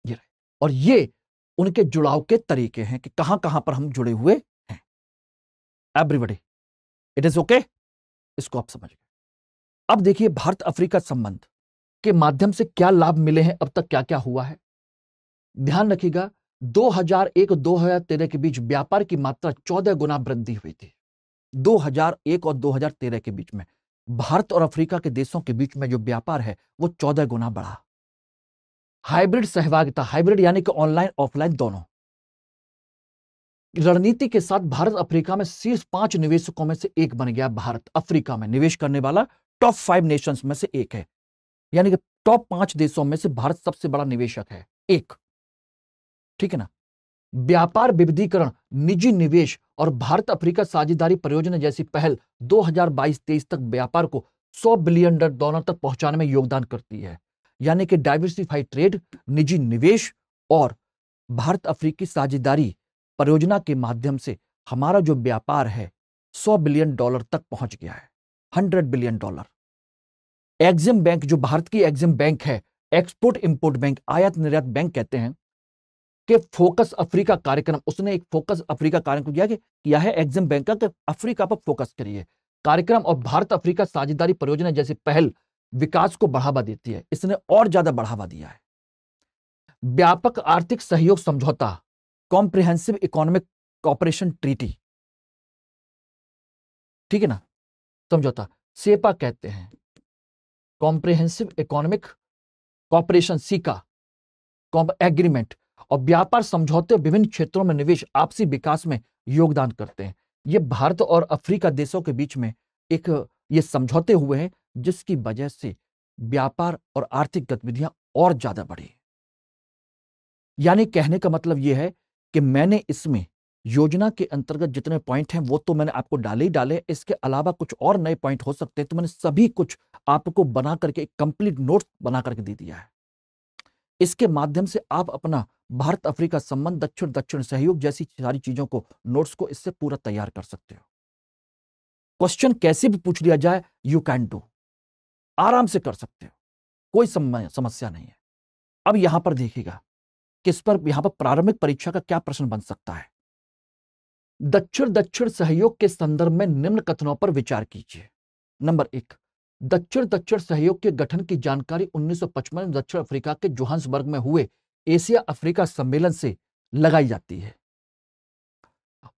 ये रहे और ये उनके जुड़ाव के तरीके हैं कि कहां कहां पर हम जुड़े हुए हैं एवरीबडी इट इज ओके इसको आप समझ गए अब देखिए भारत अफ्रीका संबंध के माध्यम से क्या लाभ मिले हैं अब तक क्या क्या हुआ है ध्यान रखिएगा 2001-2013 के बीच व्यापार की मात्रा 14 गुना वृद्धि हुई थी 2001 और 2013 के बीच में भारत और अफ्रीका के देशों के बीच में जो व्यापार है वो चौदह गुना बढ़ा हाइब्रिड सहभागिता हाइब्रिड यानी कि ऑनलाइन ऑफलाइन दोनों रणनीति के साथ भारत अफ्रीका में शीर्ष पांच निवेशकों में से एक बन गया भारत अफ्रीका में निवेश करने वाला टॉप फाइव नेशंस में से एक है यानी कि टॉप पांच देशों में से भारत सबसे बड़ा निवेशक है एक ठीक है ना व्यापार विविधीकरण निजी निवेश और भारत अफ्रीका साझेदारी परियोजना जैसी पहल 2022-23 तक व्यापार को 100 बिलियन डॉलर तक पहुंचाने में योगदान करती है यानी कि डाइवर्सिफाइड ट्रेड निजी निवेश और भारत अफ्रीकी साझेदारी परियोजना के माध्यम से हमारा जो व्यापार है 100 बिलियन डॉलर तक पहुंच गया है 100 बिलियन डॉलर एक्जिम बैंक जो भारत की एक्जिम बैंक है एक्सपोर्ट इंपोर्ट बैंक आयात निर्यात बैंक कहते हैं कि फोकस अफ्रीका कार्यक्रम उसने एक फोकस अफ्रीका कार्यक्रम किया कि किया है एग्जिम बैंक का अफ्रीका पर फोकस करिए कार्यक्रम और भारत अफ्रीका साझेदारी परियोजना जैसी पहल विकास को बढ़ावा देती है इसने और ज्यादा बढ़ावा दिया है व्यापक आर्थिक सहयोग समझौता कॉम्प्रिहेंसिव इकोनॉमिक कॉपरेशन ट्रीटी ठीक है ना समझौता सेपा कहते हैं कॉम्प्रिहेंसिव इकोनॉमिक कॉपरेशन सीका एग्रीमेंट और व्यापार समझौते विभिन्न क्षेत्रों में निवेश आपसी विकास में योगदान करते हैं ये भारत और अफ्रीका देशों के बीच में एक ये समझौते हुए हैं जिसकी वजह से व्यापार और आर्थिक गतिविधियां और ज्यादा बढ़ी यानी कहने का मतलब यह है कि मैंने इसमें योजना के अंतर्गत जितने पॉइंट हैं वो तो मैंने आपको डाले ही डाले इसके अलावा कुछ और नए पॉइंट हो सकते हैं तो मैंने सभी कुछ आपको बना करके एक कंप्लीट नोट बना करके दे दिया है इसके माध्यम से आप अपना भारत अफ्रीका संबंध दक्षिण दक्षिण सहयोग जैसी सारी चीजों को नोट्स को इससे पूरा तैयार कर सकते हो क्वेश्चन कैसे भी पूछ लिया जाए यू कैन डू आराम से कर सकते हो कोई समस्या नहीं है अब यहां पर देखिएगा किस पर यहां पर प्रारंभिक परीक्षा का क्या प्रश्न बन सकता है दक्षिण दक्षिण सहयोग के संदर्भ में निम्न कथनों पर विचार कीजिए नंबर एक दक्षिण दक्षिण सहयोग के गठन की जानकारी 1955 में दक्षिण अफ्रीका के जोहान्सबर्ग में हुए एशिया अफ्रीका सम्मेलन से लगाई जाती है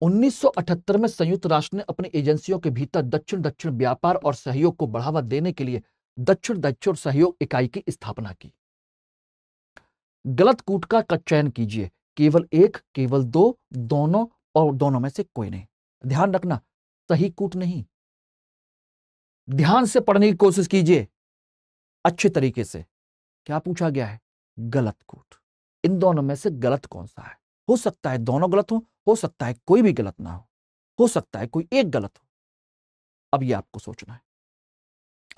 1978 में संयुक्त राष्ट्र ने अपनी एजेंसियों के भीतर दक्षिण दक्षिण व्यापार और सहयोग को बढ़ावा देने के लिए दक्षिण दक्षिण सहयोग इकाई की स्थापना की गलत कूट का चयन कीजिए केवल एक केवल दो दोनों और दोनों में से कोई नहीं ध्यान रखना सही कूट नहीं ध्यान से पढ़ने की कोशिश कीजिए अच्छे तरीके से क्या पूछा गया है गलत कूट इन दोनों में से गलत कौन सा है हो सकता है दोनों गलत हो हो सकता है कोई भी गलत ना हो हो सकता है कोई एक गलत हो अब ये आपको सोचना है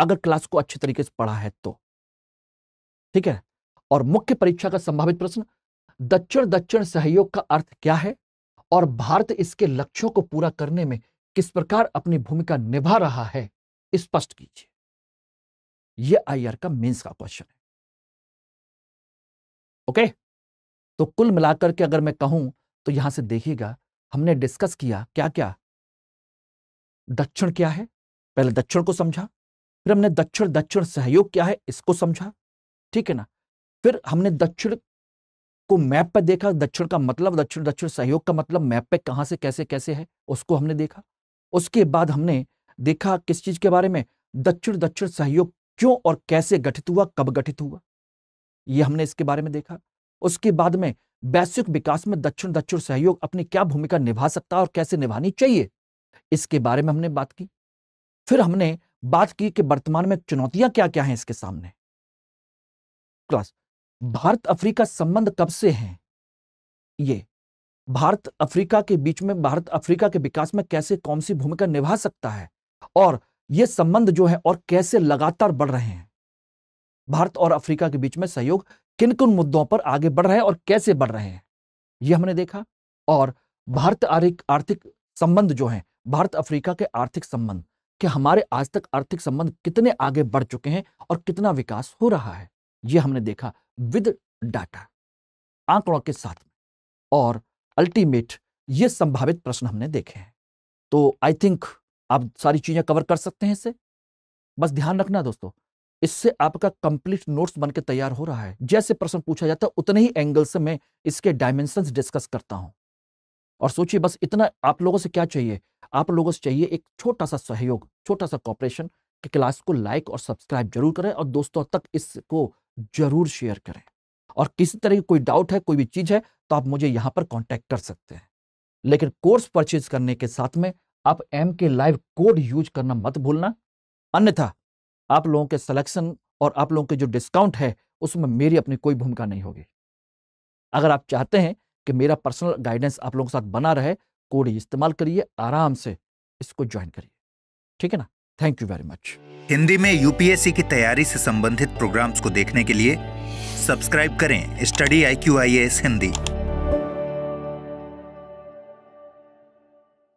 अगर क्लास को अच्छे तरीके से पढ़ा है तो ठीक है और मुख्य परीक्षा का संभावित प्रश्न दक्षिण दक्षिण सहयोग का अर्थ क्या है और भारत इसके लक्ष्यों को पूरा करने में किस प्रकार अपनी भूमिका निभा रहा है स्पष्ट कीजिए यह आई का मेंस का क्वेश्चन है ओके okay? तो कुल मिलाकर के अगर मैं कहूं तो यहां से देखिएगा हमने डिस्कस किया क्या क्या दक्षिण क्या है पहले दक्षिण को समझा फिर हमने दक्षिण दक्षिण सहयोग क्या है इसको समझा ठीक है ना फिर हमने दक्षिण को मैप पर देखा दक्षिण का मतलब दक्षिण दक्षिण सहयोग का मतलब मैप पे कहां से कैसे कैसे है उसको हमने देखा उसके बाद हमने देखा किस चीज के बारे में दक्षिण दक्षिण सहयोग क्यों और कैसे गठित हुआ कब गठित हुआ ये हमने इसके बारे में देखा उसके बाद में वैश्विक विकास में दक्षिण दक्षिण सहयोग अपनी क्या भूमिका निभा सकता है और कैसे निभानी चाहिए इसके बारे में हमने बात की फिर हमने बात की कि वर्तमान में चुनौतियां क्या क्या हैं इसके सामने क्लास भारत अफ्रीका संबंध कब से हैं ये भारत अफ्रीका के बीच में भारत अफ्रीका के विकास में कैसे कौन सी भूमिका निभा सकता है और ये संबंध जो है और कैसे लगातार बढ़ रहे हैं भारत और अफ्रीका के बीच में सहयोग किन किन मुद्दों पर आगे बढ़ रहे हैं और कैसे बढ़ रहे हैं यह हमने देखा और भारत आर्थिक संबंध जो है भारत अफ्रीका के आर्थिक संबंध कि हमारे आज तक आर्थिक संबंध कितने आगे बढ़ चुके हैं और कितना विकास हो रहा है यह हमने देखा विद डाटा आंकड़ों के साथ में और अल्टीमेट ये संभावित प्रश्न हमने देखे हैं तो आई थिंक आप सारी चीजें कवर कर सकते हैं इससे बस ध्यान रखना दोस्तों इससे आपका कंप्लीट नोट्स बनकर तैयार हो रहा है जैसे प्रश्न पूछा जाता है उतने ही एंगल से मैं इसके डायमेंशन डिस्कस करता हूं और सोचिए बस इतना आप लोगों से क्या चाहिए आप लोगों से चाहिए एक छोटा सा सहयोग छोटा सा कॉपरेशन कि क्लास को लाइक और सब्सक्राइब जरूर करें और दोस्तों तक इसको जरूर शेयर करें और किसी तरह की कोई डाउट है कोई भी चीज़ है तो आप मुझे यहां पर कॉन्टेक्ट कर सकते हैं लेकिन कोर्स परचेज करने के साथ में आप एम के लाइव कोड यूज करना मत भूलना अन्यथा आप लोगों के सिलेक्शन और आप लोगों के जो डिस्काउंट है उसमें मेरी अपनी कोई भूमिका नहीं होगी अगर आप चाहते हैं कि मेरा पर्सनल गाइडेंस आप लोगों के साथ बना रहे कोड इस्तेमाल करिए आराम से इसको ज्वाइन करिए ठीक है ना thank you very much Hindi में यूपीएससी की तैयारी से संबंधित प्रोग्राम्स को देखने के लिए सब्सक्राइब करें study I Q I S Hindi